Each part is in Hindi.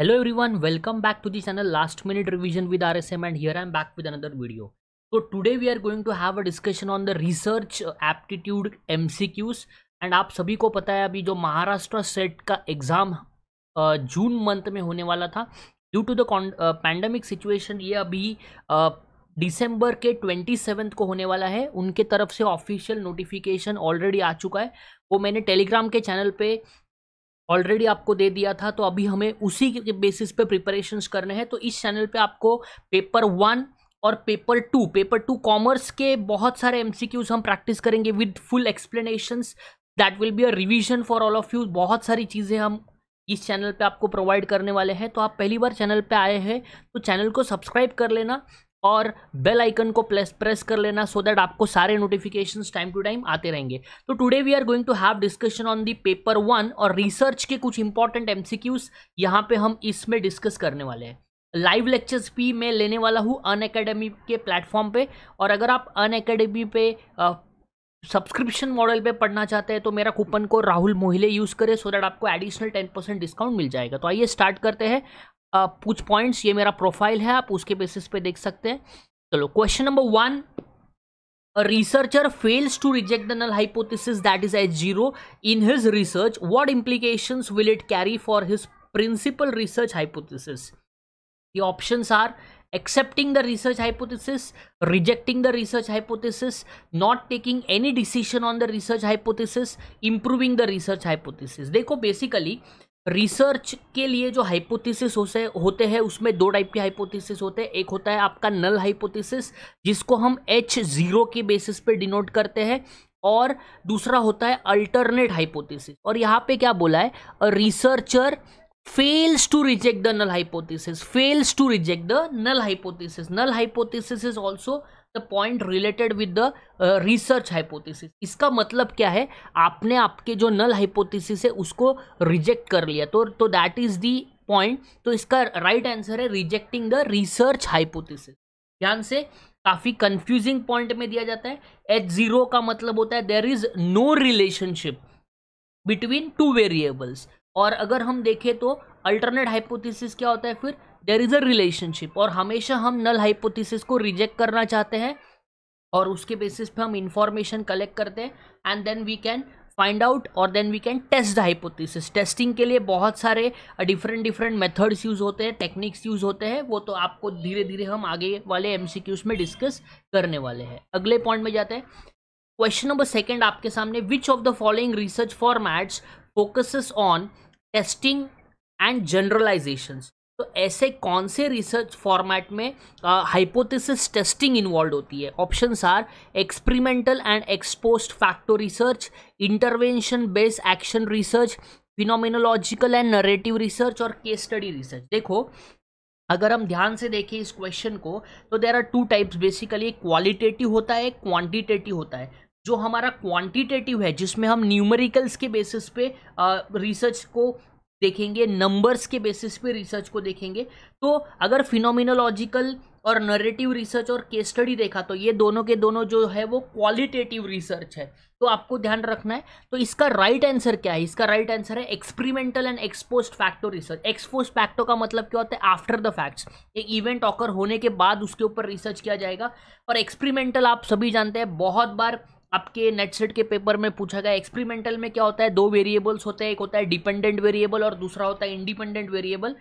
Hello everyone welcome back to the channel last minute revision with R S M and here I am back with another video तो today we are going to have a discussion on the research aptitude MCQs and आप सभी को पता है अभी जो महाराष्ट्र सेट का एग्जाम uh, जून मंथ में होने वाला था due to the pandemic situation ये अभी डिसम्बर uh, के ट्वेंटी को होने वाला है उनके तरफ से ऑफिशियल नोटिफिकेशन ऑलरेडी आ चुका है वो मैंने टेलीग्राम के चैनल पर ऑलरेडी आपको दे दिया था तो अभी हमें उसी के बेसिस पे प्रिपरेशंस करने हैं तो इस चैनल पे आपको पेपर वन और paper two paper two commerce के बहुत सारे एमसीक्यूज हम प्रैक्टिस करेंगे with full explanations that will be a revision for all of you बहुत सारी चीज़ें हम इस चैनल पे आपको प्रोवाइड करने वाले हैं तो आप पहली बार चैनल पे आए हैं तो चैनल को सब्सक्राइब कर लेना और बेल आइकन को प्लेस प्रेस कर लेना सो दैट आपको सारे नोटिफिकेशन टाइम टू टाइम आते रहेंगे तो today we are going to have discussion on the paper one और रिसर्च के कुछ इंपॉर्टेंट एम सी पे हम इसमें डिस्कस करने वाले हैं लाइव लेक्चर्स भी मैं लेने वाला हूँ अन अकेडमी के प्लेटफॉर्म पे और अगर आप अन अकेडमी पे सब्सक्रिप्शन मॉडल पे पढ़ना चाहते हैं तो मेरा कूपन को राहुल मोहिले यूज़ करें सो दैट आपको एडिशनल टेन परसेंट डिस्काउंट मिल जाएगा तो आइए स्टार्ट करते हैं कुछ पॉइंट्स ये मेरा प्रोफाइल है आप उसके बेसिस पे देख सकते हैं चलो question number one researcher fails to reject the null hypothesis that is H zero in his research what implication will it carry for his principal research hypothesis option are accepting the research hypothesis rejecting the research hypothesis not taking any decision on the research hypothesis improving the research hypothesis देखो बेसिकली रिसर्च के लिए जो हाइपोथेसिस होते हैं उसमें दो टाइप के हाइपोथेसिस होते हैं एक होता है आपका नल हाइपोथेसिस जिसको हम एच जीरो के बेसिस पे डिनोट करते हैं और दूसरा होता है अल्टरनेट हाइपोथेसिस और यहाँ पे क्या बोला है researcher fails to reject the null hypothesis fails to reject the null hypothesis null hypothesis is also the point related with the research hypothesis इसका मतलब क्या है आपने आपके जो नल हाइपोथेसिस है उसको रिजेक्ट कर लिया तो तो दैट इज दी पॉइंट तो इसका राइट right आंसर है रिजेक्टिंग द रिसर्च हाइपोथेसिस ध्यान से काफ़ी कंफ्यूजिंग पॉइंट में दिया जाता है एच जीरो का मतलब होता है there is no relationship between two variables और अगर हम देखें तो अल्टरनेट हाइपोथेसिस क्या होता है फिर देर इज़ अ रिलेशनशिप और हमेशा हम नल हाइपोथेसिस को रिजेक्ट करना चाहते हैं और उसके बेसिस पे हम इंफॉर्मेशन कलेक्ट करते हैं and then we can find out और then we can test hypothesis testing के लिए बहुत सारे डिफरेंट डिफरेंट मेथड्स यूज़ होते हैं टेक्निक्स यूज़ होते हैं वो तो आपको धीरे धीरे हम आगे वाले एम में डिस्कस करने वाले हैं अगले पॉइंट में जाते हैं क्वेश्चन नंबर सेकेंड आपके सामने which of the following research formats focuses on testing and generalisations तो ऐसे कौन से रिसर्च फॉर्मेट में हाइपोथेसिस टेस्टिंग इन्वॉल्व होती है options are experimental and ex post facto research intervention based action research phenomenological and narrative research और केस स्टडी रिसर्च देखो अगर हम ध्यान से देखें इस क्वेश्चन को तो there are two types basically एक क्वालिटेटिव होता है एक क्वांटिटेटिव होता है जो हमारा क्वांटिटेटिव है जिसमें हम न्यूमेरिकल्स के बेसिस पे रिसर्च को देखेंगे नंबर्स के बेसिस पे रिसर्च को देखेंगे तो अगर फिनोमिनोलॉजिकल और नरेटिव रिसर्च और केस स्टडी देखा तो ये दोनों के दोनों जो है वो क्वालिटेटिव रिसर्च है तो आपको ध्यान रखना है तो इसका राइट right आंसर क्या है इसका राइट right आंसर है experimental and ex post facto research ex post facto का मतलब क्या होता है आफ्टर द फैक्ट्स एक इवेंट ऑकर होने के बाद उसके ऊपर रिसर्च किया जाएगा और एक्सपेरिमेंटल आप सभी जानते हैं बहुत बार आपके नेट सेट के पेपर में पूछा गया एक्सपेरिमेंटल में क्या होता है दो वेरिएबल्स होते हैं एक होता है डिपेंडेंट वेरिएबल और दूसरा होता है इंडिपेंडेंट वेरिएबल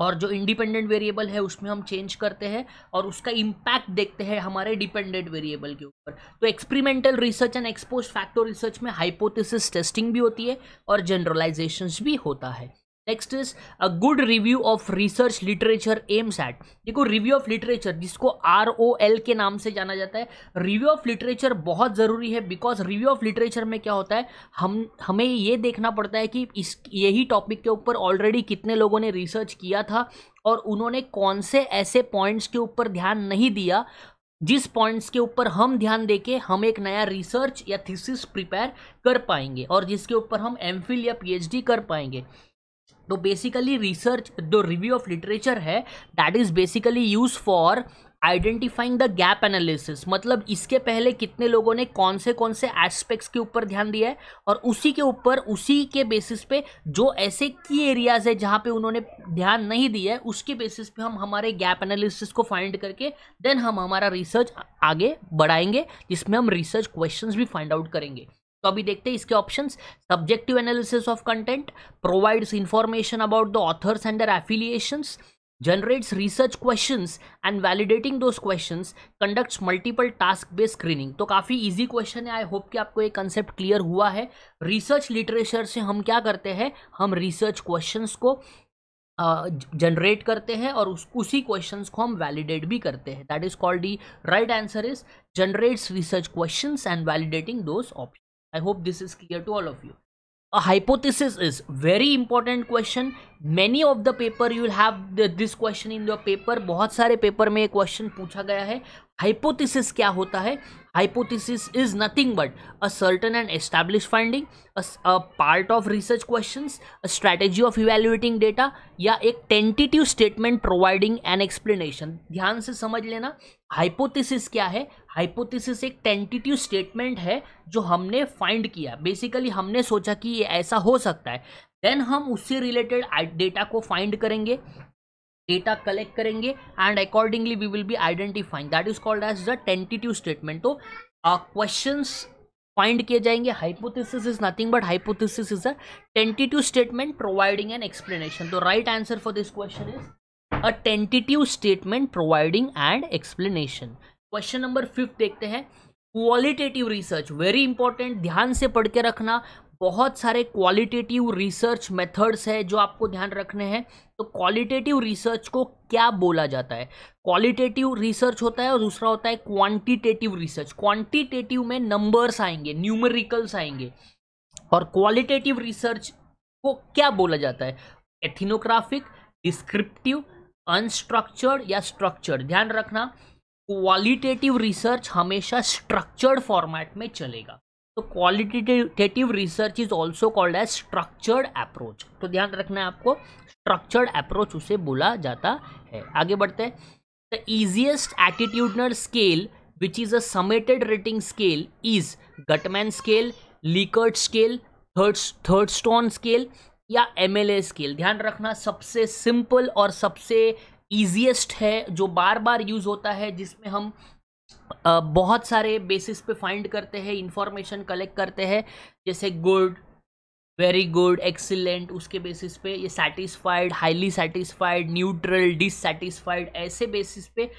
और जो इंडिपेंडेंट वेरिएबल है उसमें हम चेंज करते हैं और उसका इम्पैक्ट देखते हैं हमारे डिपेंडेंट वेरिएबल के ऊपर तो experimental research and ex post facto research में हाइपोथेसिस टेस्टिंग भी होती है और जनरलाइजेशंस भी होता है next is a good review of research literature aims at देखो रिव्यू ऑफ लिटरेचर जिसको आर ओ एल के नाम से जाना जाता है रिव्यू ऑफ लिटरेचर बहुत ज़रूरी है बिकॉज रिव्यू ऑफ लिटरेचर में क्या होता है हम हमें ये देखना पड़ता है कि इस यही टॉपिक के ऊपर ऑलरेडी कितने लोगों ने रिसर्च किया था और उन्होंने कौन से ऐसे पॉइंट्स के ऊपर ध्यान नहीं दिया जिस पॉइंट्स के ऊपर हम ध्यान देके हम एक नया रिसर्च या थीसिस प्रिपेयर कर पाएंगे और जिसके ऊपर हम एम या पी कर पाएंगे तो बेसिकली रिसर्च जो रिव्यू ऑफ लिटरेचर है that is basically use for identifying the gap analysis मतलब इसके पहले कितने लोगों ने कौन से कौन से एस्पेक्ट्स के ऊपर ध्यान दिया है और उसी के ऊपर उसी के बेसिस पे जो ऐसे की एरियाज है जहाँ पे उन्होंने ध्यान नहीं दिया है उसके बेसिस पे हम हमारे गैप एनालिसिस को फाइंड करके देन हम हमारा रिसर्च आगे बढ़ाएंगे जिसमें हम रिसर्च क्वेश्चन भी फाइंड आउट करेंगे तो अभी देखते हैं इसके options subjective analysis of content provides information about the authors and their affiliations generates research questions and validating those questions conducts multiple task based screening तो काफ़ी easy क्वेश्चन है आई होप कि आपको ये कंसेप्ट क्लियर हुआ है रिसर्च लिटरेचर से हम क्या करते हैं हम रिसर्च क्वेश्चन को जनरेट uh, करते हैं और उस उसी क्वेश्चंस को हम वैलिडेट भी करते हैं that is called the right answer is generates research questions and validating those option I hope this is clear to all of you. A hypothesis is very important question. Many of the paper you will have the, this question in your paper. बहुत सारे paper में ये question पूछा गया है हाइपोथेसिस क्या होता है hypothesis is nothing but a certain and establish finding a part of research question strategy of evaluating data या एक tentative statement providing an explanation ध्यान से समझ लेना हाइपोथेसिस क्या है हाइपोथेसिस एक टेंटेटिव स्टेटमेंट है जो हमने फाइंड किया बेसिकली हमने सोचा कि ये ऐसा हो सकता है देन हम उससे रिलेटेड डेटा को फाइंड करेंगे डेटा कलेक्ट करेंगे and accordingly we will be identifying that is called as the tentative statement तो क्वेश्चन uh, फाइंड किए जाएंगे hypothesis is nothing but hypothesis is a tentative statement providing an explanation तो right answer for this question is a tentative statement providing and explanation question number fifth देखते हैं क्वालिटेटिव रिसर्च वेरी इंपॉर्टेंट ध्यान से पढ़ के रखना बहुत सारे क्वालिटेटिव रिसर्च मेथड्स है जो आपको ध्यान रखने हैं तो क्वालिटेटिव रिसर्च को क्या बोला जाता है क्वालिटेटिव रिसर्च होता है और दूसरा होता है क्वांटिटेटिव रिसर्च क्वांटिटेटिव में नंबर्स आएंगे न्यूमेरिकल्स आएंगे और क्वालिटेटिव रिसर्च को क्या बोला जाता है एथिनोग्राफिक डिस्क्रिप्टिव अनस्ट्रक्चर्ड या स्ट्रक्चर्ड ध्यान रखना क्वालिटेटिव रिसर्च हमेशा स्ट्रक्चर्ड फॉर्मेट में चलेगा तो qualitative research is also called as structured approach तो ध्यान रखना है आपको स्ट्रक्चर्ड अप्रोच उसे बोला जाता है आगे बढ़ते हैं the easiest attitudinal scale which is a summated rating scale is Guttman scale Likert scale third Thurstone scale या एम स्केल ध्यान रखना सबसे सिंपल और सबसे ईजिएस्ट है जो बार बार यूज होता है जिसमें हम बहुत सारे बेसिस पे फाइंड करते हैं इंफॉर्मेशन कलेक्ट करते हैं जैसे गुड वेरी गुड एक्सीलेंट उसके बेसिस पे ये satisfied highly satisfied neutral dissatisfied ऐसे बेसिस पे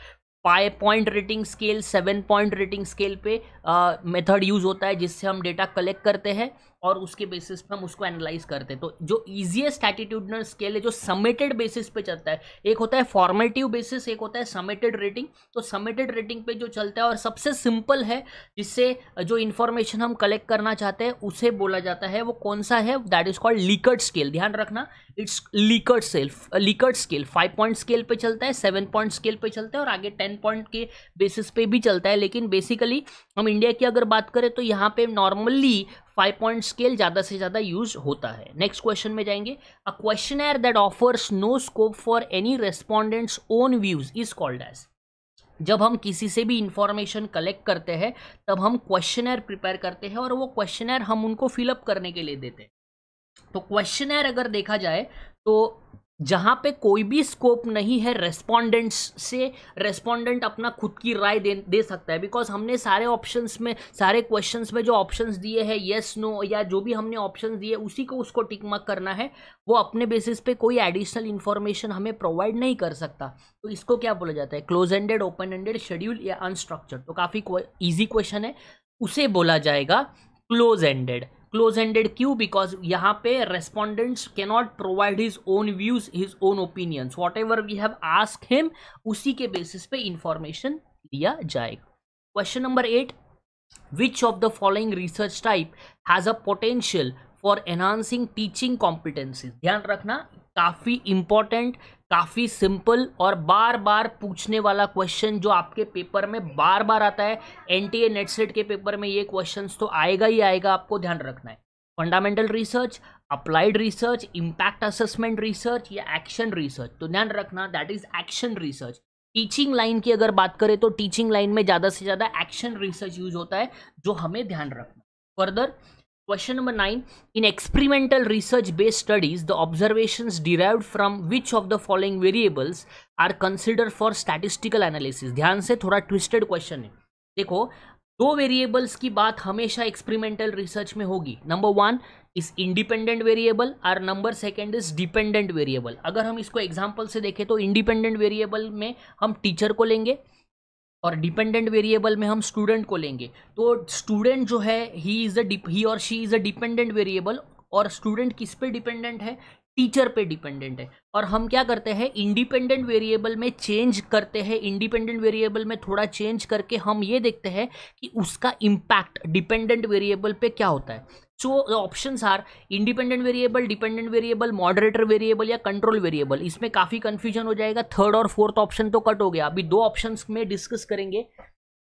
five point rating scale seven point rating scale पे मेथड uh, यूज़ होता है जिससे हम डेटा कलेक्ट करते हैं और उसके बेसिस पे हम उसको एनालाइज करते हैं तो जो ईजिएस्ट एटीट्यूडनल स्केल है जो समेटेड बेसिस पे चलता है एक होता है फॉर्मेटिव बेसिस एक होता है समेटेड रेटिंग तो समेटेड रेटिंग पे जो चलता है और सबसे सिंपल है जिससे जो इन्फॉर्मेशन हम कलेक्ट करना चाहते हैं उसे बोला जाता है वो कौन सा है that is called Likert scale ध्यान रखना it's Likert scale Likert scale five point scale पे चलता है सेवन पॉइंट स्केल पे चलता है और आगे टेन पॉइंट के बेसिस पे भी चलता है लेकिन बेसिकली हम इंडिया की अगर बात करें तो यहाँ पे नॉर्मली फाइव पॉइंट स्केल ज़्यादा से ज़्यादा यूज होता है नेक्स्ट क्वेश्चन में जाएंगे a questionnaire that offers no scope for any respondents own views is called as जब हम किसी से भी इंफॉर्मेशन कलेक्ट करते हैं तब हम क्वेश्चनर प्रिपेयर करते हैं और वो क्वेश्चनर हम उनको फिलअप करने के लिए देते हैं तो क्वेश्चनर अगर देखा जाए तो जहाँ पे कोई भी स्कोप नहीं है रेस्पोंडेंट्स से रेस्पोंडेंट अपना खुद की राय दे दे सकता है बिकॉज हमने सारे ऑप्शंस में सारे क्वेश्चंस में जो ऑप्शंस दिए हैं येस नो या जो भी हमने ऑप्शंस दिए उसी को उसको टिक मार्क करना है वो अपने बेसिस पे कोई एडिशनल इन्फॉर्मेशन हमें प्रोवाइड नहीं कर सकता तो इसको क्या बोला जाता है close ended open ended schedule या अनस्ट्रक्चर्ड तो काफ़ी ईजी क्वेश्चन है उसे बोला जाएगा close ended close ended Q because यहाँ पे respondents not provide his own views his own opinions whatever we have ask him उसी के बेसिस पे इंफॉर्मेशन दिया जाएगा question number eight which of the following research type has a potential for enhancing teaching competency ध्यान रखना काफ़ी इंपॉर्टेंट काफ़ी सिंपल और बार बार पूछने वाला क्वेश्चन जो आपके पेपर में बार बार आता है N T A NET SET के पेपर में ये क्वेश्चन तो आएगा ही आएगा आपको ध्यान रखना है fundamental research applied research impact assessment research या एक्शन रिसर्च तो ध्यान रखना that is action research teaching line की अगर बात करें तो टीचिंग लाइन में ज़्यादा से ज़्यादा एक्शन रिसर्च यूज होता है जो हमें ध्यान रखना further question number nine in experimental research based studies the observation derive from which of the following variables are consider for statistical analysis ध्यान से थोड़ा ट्विस्टेड क्वेश्चन है देखो दो वेरिएबल्स की बात हमेशा एक्सपेरिमेंटल रिसर्च में होगी number one is independent variable और number second is dependent variable अगर हम इसको एग्जाम्पल से देखें तो इंडिपेंडेंट वेरिएबल में हम टीचर को लेंगे और डिपेंडेंट वेरिएबल में हम स्टूडेंट को लेंगे तो स्टूडेंट जो है ही इज़ अ ही और she is a dependent variable और स्टूडेंट किस पे डिपेंडेंट है टीचर पे डिपेंडेंट है और हम क्या करते हैं इंडिपेंडेंट वेरिएबल में चेंज करते हैं इंडिपेंडेंट वेरिएबल में थोड़ा चेंज करके हम ये देखते हैं कि उसका इम्पैक्ट डिपेंडेंट वेरिएबल पे क्या होता है so option are independent variable dependent variable moderator variable या कंट्रोल वेरिएबल इसमें काफ़ी कंफ्यूजन हो जाएगा थर्ड और फोर्थ ऑप्शन तो कट हो गया अभी दो ऑप्शन में डिस्कस करेंगे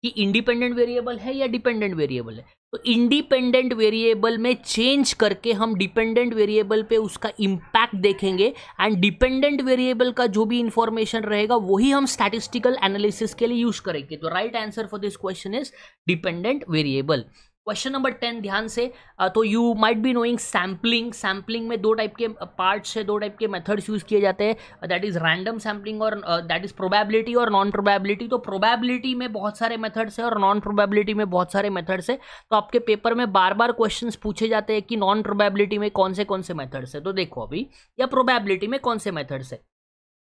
कि इंडिपेंडेंट वेरिएबल है या डिपेंडेंट वेरिएबल है तो इंडिपेंडेंट वेरिएबल में चेंज करके हम डिपेंडेंट वेरिएबल पे उसका इम्पैक्ट देखेंगे एंड डिपेंडेंट वेरिएबल का जो भी इंफॉर्मेशन रहेगा वही हम स्टैटिस्टिकल एनालिसिस के लिए यूज करेंगे तो right answer for this question is dependent variable question number ten ध्यान से तो you might be knowing sampling sampling में दो टाइप के पार्ट्स है दो टाइप के मेथड्स यूज़ किए जाते हैं दैट इज़ रैंडम सैम्पलिंग और दैट इज़ प्रोबेबिलिटी और नॉन प्रोबेबिलिटी तो प्रोबेबिलिटी में बहुत सारे मेथड्स है और नॉन प्रोबेबिलिटी में बहुत सारे मेथड्स है तो आपके पेपर में बार बार क्वेश्चन पूछे जाते हैं कि नॉन प्रोबेबिलिटी में कौन से कौन से मेथड्स है तो देखो अभी या प्रोबेबिलिटी में कौन से मेथड्स है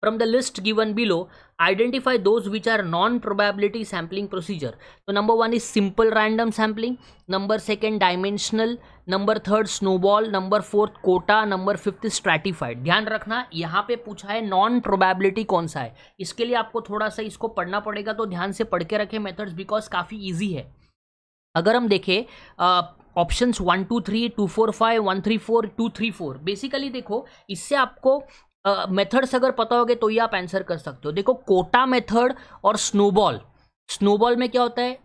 from the list given below identify those which are non probability sampling procedure तो number one is simple random sampling number second dimensional number third snowball number fourth quota number fifth stratified ध्यान रखना यहाँ पे पूछा है नॉन प्रोबेबिलिटी कौन सा है इसके लिए आपको थोड़ा सा इसको पढ़ना पड़ेगा तो ध्यान से पढ़ के रखें मेथड्स बिकॉज काफ़ी ईजी है अगर हम देखें option one two three two four five one three four two three four basically देखो इससे आपको मेथड्स अगर पता होगे तो ये आप आंसर कर सकते हो देखो कोटा मेथड और स्नोबॉल स्नोबॉल में क्या होता है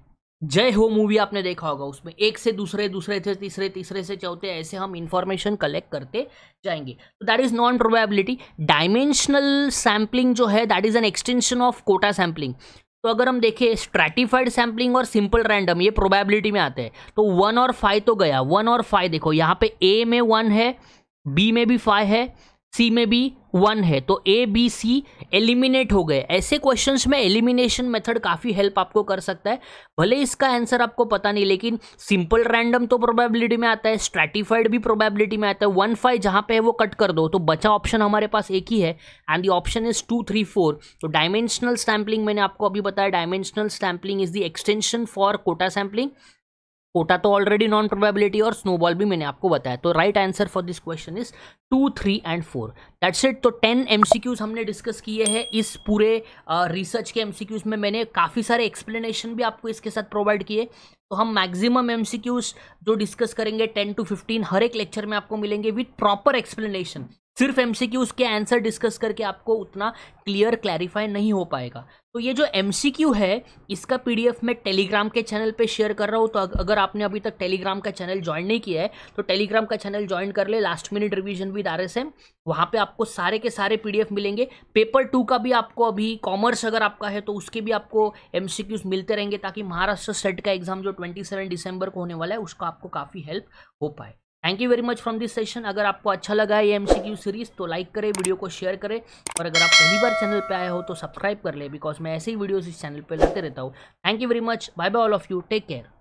जय हो मूवी आपने देखा होगा उसमें एक से दूसरे दूसरे से तीसरे तीसरे से चौथे ऐसे हम इंफॉर्मेशन कलेक्ट करते जाएंगे तो that is non probability dimensional sampling जो है that is an extension of quota sampling तो अगर हम देखें स्ट्रेटिफाइड सैम्पलिंग और सिंपल रैंडम ये प्रोबेबिलिटी में आते हैं तो वन और फाइव तो गया वन और फाइव देखो यहाँ पे ए में वन है बी में भी फाइव है सी में भी वन है तो ए बी सी एलिमिनेट हो गए ऐसे क्वेश्चंस में एलिमिनेशन मेथड काफ़ी हेल्प आपको कर सकता है भले इसका आंसर आपको पता नहीं लेकिन सिंपल रैंडम तो प्रोबेबिलिटी में आता है स्ट्रेटिफाइड भी प्रोबेबिलिटी में आता है वन फाइव जहाँ पे है वो कट कर दो तो बचा ऑप्शन हमारे पास एक ही है and the option is two three four तो डायमेंशनल स्टैम्पलिंग मैंने आपको अभी बताया dimensional sampling is the extension for quota sampling quota तो ऑलरेडी नॉन प्रोबेबिलिटी और स्नोबॉल भी मैंने आपको बताया तो right answer for this question is two three and four that's it तो टेन एमसीक्यूज हमने डिस्कस किए हैं इस पूरे रिसर्च uh, के एमसीक्यूज में मैंने काफ़ी सारे एक्सप्लेनेशन भी आपको इसके साथ प्रोवाइड किए तो हम मैक्सिमम एमसीक्यूज जो डिस्कस करेंगे टेन टू फिफ्टीन हर एक लेक्चर में आपको मिलेंगे विथ प्रॉपर एक्सप्लेनेशन सिर्फ एम सी क्यू उसके आंसर डिस्कस करके आपको उतना क्लियर क्लैरिफाई नहीं हो पाएगा तो ये जो एम सी क्यू है इसका पी डी एफ मैं टेलीग्राम के चैनल पे शेयर कर रहा हूँ तो अगर आपने अभी तक टेलीग्राम का चैनल ज्वाइन नहीं किया है तो टेलीग्राम का चैनल ज्वाइन कर ले last minute revision with R S M वहाँ पर आपको सारे के सारे पी डी एफ मिलेंगे पेपर टू का भी आपको अभी कॉमर्स अगर आपका है तो उसके भी आपको एम सी मिलते रहेंगे ताकि महाराष्ट्र सेट का एग्जाम जो ट्वेंटी सेवन दिसंबर को होने वाला है उसका आपको काफ़ी हेल्प हो पाए thank you very much from this session अगर आपको अच्छा लगा है ये एमसीक्यू सीरीज तो लाइक करें वीडियो को शेयर करें और अगर आप पहली बार चैनल पे आए हो तो सब्सक्राइब कर ले बिकॉज मैं ऐसे ही वीडियोस इस चैनल पे लाते रहता हूँ thank you very much bye bye all of you take care